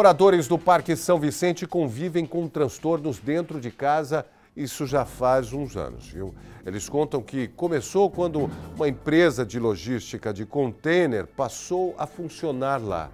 Moradores do Parque São Vicente convivem com transtornos dentro de casa, isso já faz uns anos, viu? Eles contam que começou quando uma empresa de logística de container passou a funcionar lá.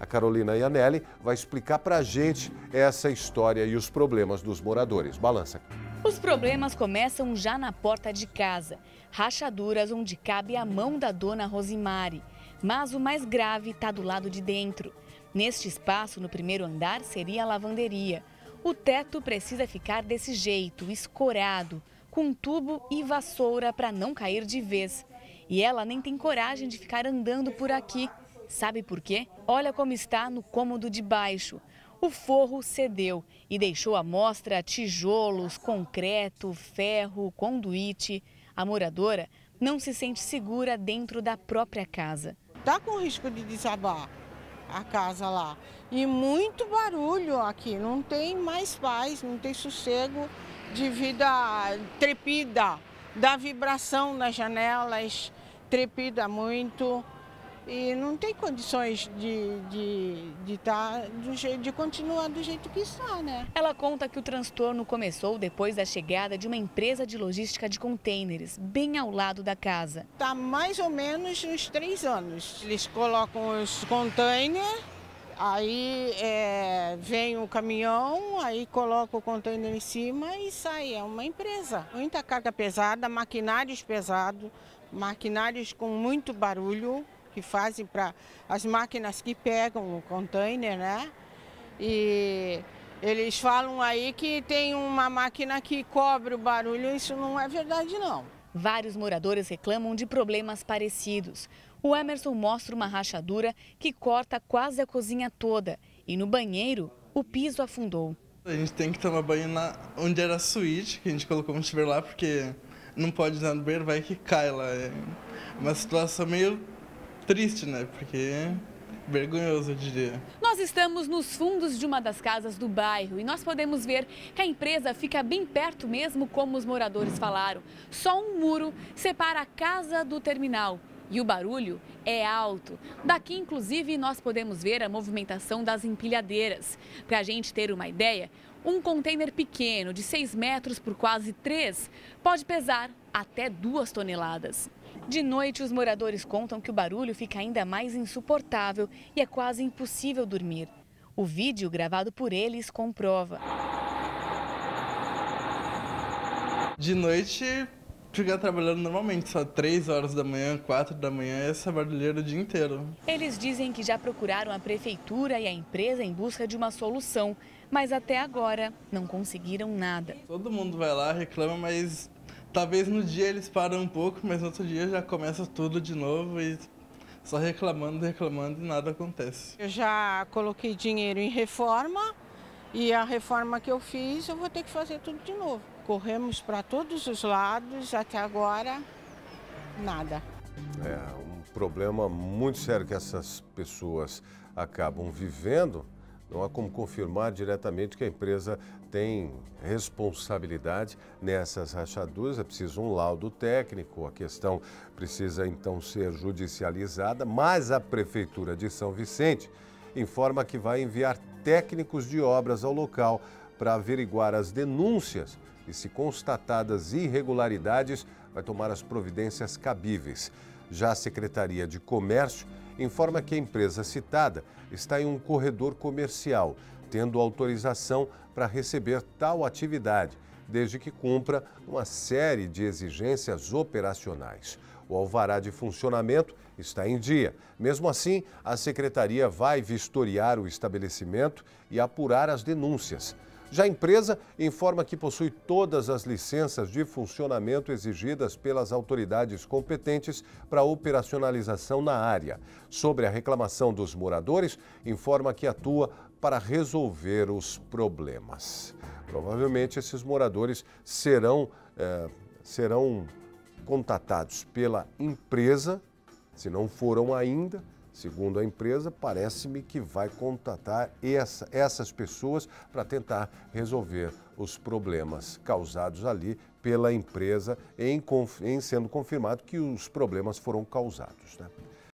A Carolina Ianelli vai explicar pra gente essa história e os problemas dos moradores. Balança. Os problemas começam já na porta de casa. Rachaduras onde cabe a mão da dona Rosimari. Mas o mais grave está do lado de dentro. Neste espaço, no primeiro andar, seria a lavanderia. O teto precisa ficar desse jeito, escorado, com tubo e vassoura para não cair de vez. E ela nem tem coragem de ficar andando por aqui. Sabe por quê? Olha como está no cômodo de baixo. O forro cedeu e deixou à mostra tijolos, concreto, ferro, conduíte. A moradora não se sente segura dentro da própria casa. Está com risco de desabar a casa lá. E muito barulho aqui, não tem mais paz, não tem sossego de vida trepida, da vibração nas janelas, trepida muito e não tem condições de, de, tá jeito, de continuar do jeito que está, né? Ela conta que o transtorno começou depois da chegada de uma empresa de logística de contêineres, bem ao lado da casa. Tá mais ou menos uns três anos. Eles colocam os contêineres, aí é, vem o caminhão, aí coloca o contêiner em cima e sai. É uma empresa. Muita carga pesada, maquinários pesados, maquinários com muito barulho que fazem para as máquinas que pegam o container, né? E eles falam aí que tem uma máquina que cobre o barulho, isso não é verdade não. Vários moradores reclamam de problemas parecidos. O Emerson mostra uma rachadura que corta quase a cozinha toda e no banheiro o piso afundou. A gente tem que tomar banho na, onde era a suíte, que a gente colocou um chuveiro lá, porque não pode usar no banheiro, vai que cai lá. É uma situação meio triste, né? Porque é vergonhoso, eu diria. Nós estamos nos fundos de uma das casas do bairro e nós podemos ver que a empresa fica bem perto mesmo, como os moradores falaram. Só um muro separa a casa do terminal e o barulho é alto. Daqui, inclusive, nós podemos ver a movimentação das empilhadeiras. Para a gente ter uma ideia, um container pequeno, de 6 metros por quase 3, pode pesar até 2 toneladas. De noite, os moradores contam que o barulho fica ainda mais insuportável e é quase impossível dormir. O vídeo gravado por eles comprova. De noite ficar trabalhando normalmente, só 3 horas da manhã, 4 da manhã, é essa barulheira o dia inteiro. Eles dizem que já procuraram a prefeitura e a empresa em busca de uma solução, mas até agora não conseguiram nada. Todo mundo vai lá, reclama, mas talvez no dia eles param um pouco, mas no outro dia já começa tudo de novo e só reclamando, reclamando e nada acontece. Eu já coloquei dinheiro em reforma e a reforma que eu fiz eu vou ter que fazer tudo de novo. Corremos para todos os lados, até agora, nada. É um problema muito sério que essas pessoas acabam vivendo. Não há como confirmar diretamente que a empresa tem responsabilidade nessas rachaduras. É preciso um laudo técnico, a questão precisa então ser judicializada, mas a Prefeitura de São Vicente informa que vai enviar técnicos de obras ao local para averiguar as denúncias e, se constatadas irregularidades, vai tomar as providências cabíveis. Já a Secretaria de Comércio informa que a empresa citada está em um corredor comercial, tendo autorização para receber tal atividade, desde que cumpra uma série de exigências operacionais. O alvará de funcionamento está em dia. Mesmo assim, a secretaria vai vistoriar o estabelecimento e apurar as denúncias. Já a empresa informa que possui todas as licenças de funcionamento exigidas pelas autoridades competentes para operacionalização na área. Sobre a reclamação dos moradores, informa que atua para resolver os problemas. Provavelmente esses moradores serão, é, serão contatados pela empresa, se não foram ainda Segundo a empresa, parece-me que vai contatar essa, essas pessoas para tentar resolver os problemas causados ali pela empresa, em, em sendo confirmado que os problemas foram causados. Né?